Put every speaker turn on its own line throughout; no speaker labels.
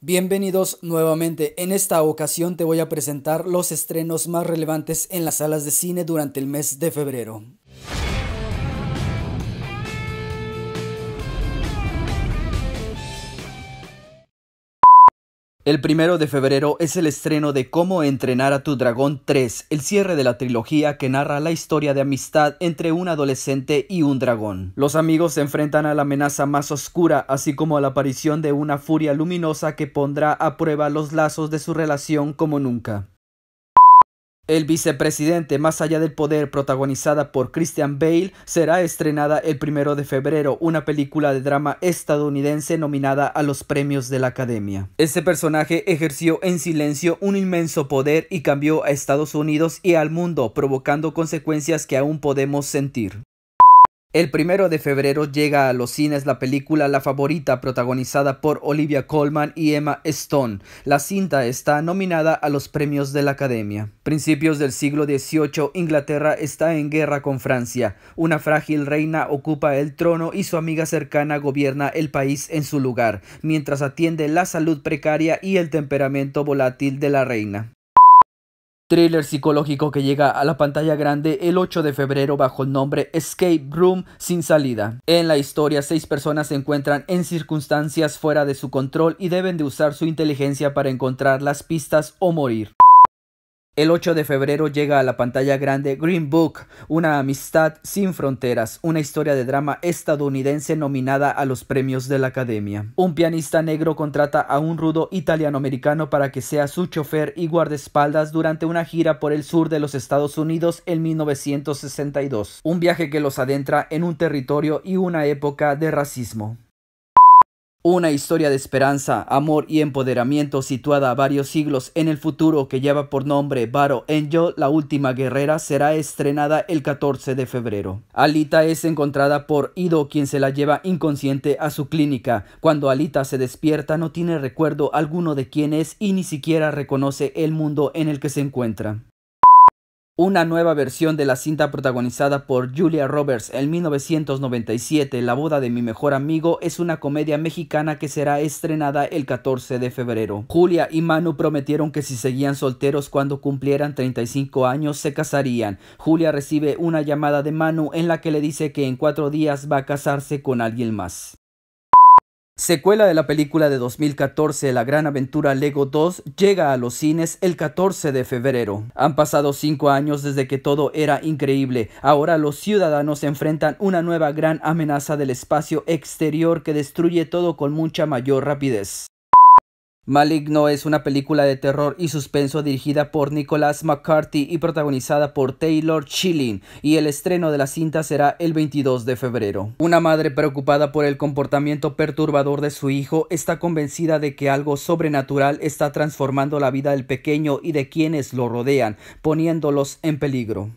Bienvenidos nuevamente. En esta ocasión te voy a presentar los estrenos más relevantes en las salas de cine durante el mes de febrero. El primero de febrero es el estreno de Cómo entrenar a tu dragón 3, el cierre de la trilogía que narra la historia de amistad entre un adolescente y un dragón. Los amigos se enfrentan a la amenaza más oscura, así como a la aparición de una furia luminosa que pondrá a prueba los lazos de su relación como nunca. El vicepresidente Más allá del poder, protagonizada por Christian Bale, será estrenada el primero de febrero, una película de drama estadounidense nominada a los premios de la Academia. Este personaje ejerció en silencio un inmenso poder y cambió a Estados Unidos y al mundo, provocando consecuencias que aún podemos sentir. El primero de febrero llega a los cines la película La Favorita, protagonizada por Olivia Colman y Emma Stone. La cinta está nominada a los premios de la Academia. Principios del siglo XVIII, Inglaterra está en guerra con Francia. Una frágil reina ocupa el trono y su amiga cercana gobierna el país en su lugar, mientras atiende la salud precaria y el temperamento volátil de la reina. Thriller psicológico que llega a la pantalla grande el 8 de febrero bajo el nombre Escape Room sin salida. En la historia, seis personas se encuentran en circunstancias fuera de su control y deben de usar su inteligencia para encontrar las pistas o morir. El 8 de febrero llega a la pantalla grande Green Book, una amistad sin fronteras, una historia de drama estadounidense nominada a los premios de la Academia. Un pianista negro contrata a un rudo italiano-americano para que sea su chofer y guardaespaldas durante una gira por el sur de los Estados Unidos en 1962, un viaje que los adentra en un territorio y una época de racismo. Una historia de esperanza, amor y empoderamiento situada varios siglos en el futuro que lleva por nombre Baro Angel, la última guerrera, será estrenada el 14 de febrero. Alita es encontrada por Ido quien se la lleva inconsciente a su clínica. Cuando Alita se despierta no tiene recuerdo alguno de quién es y ni siquiera reconoce el mundo en el que se encuentra. Una nueva versión de la cinta protagonizada por Julia Roberts en 1997, La boda de mi mejor amigo, es una comedia mexicana que será estrenada el 14 de febrero. Julia y Manu prometieron que si seguían solteros cuando cumplieran 35 años se casarían. Julia recibe una llamada de Manu en la que le dice que en cuatro días va a casarse con alguien más. Secuela de la película de 2014 La Gran Aventura Lego 2 llega a los cines el 14 de febrero. Han pasado cinco años desde que todo era increíble. Ahora los ciudadanos enfrentan una nueva gran amenaza del espacio exterior que destruye todo con mucha mayor rapidez. Maligno es una película de terror y suspenso dirigida por Nicholas McCarthy y protagonizada por Taylor Chilling y el estreno de la cinta será el 22 de febrero. Una madre preocupada por el comportamiento perturbador de su hijo está convencida de que algo sobrenatural está transformando la vida del pequeño y de quienes lo rodean, poniéndolos en peligro.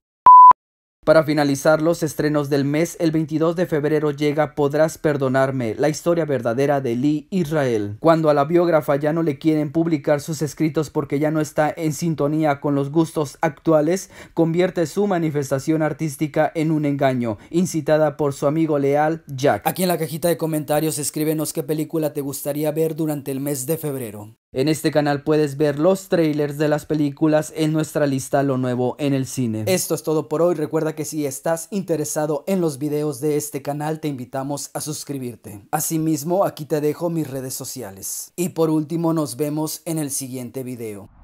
Para finalizar los estrenos del mes, el 22 de febrero llega Podrás perdonarme, la historia verdadera de Lee Israel. Cuando a la biógrafa ya no le quieren publicar sus escritos porque ya no está en sintonía con los gustos actuales, convierte su manifestación artística en un engaño, incitada por su amigo leal Jack. Aquí en la cajita de comentarios escríbenos qué película te gustaría ver durante el mes de febrero. En este canal puedes ver los trailers de las películas en nuestra lista Lo Nuevo en el Cine. Esto es todo por hoy. Recuerda que si estás interesado en los videos de este canal, te invitamos a suscribirte. Asimismo, aquí te dejo mis redes sociales. Y por último, nos vemos en el siguiente video.